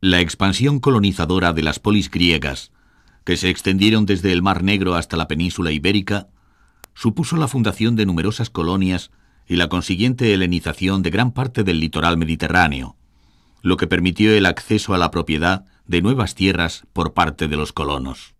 La expansión colonizadora de las polis griegas, que se extendieron desde el Mar Negro hasta la península ibérica, supuso la fundación de numerosas colonias y la consiguiente helenización de gran parte del litoral mediterráneo, lo que permitió el acceso a la propiedad de nuevas tierras por parte de los colonos.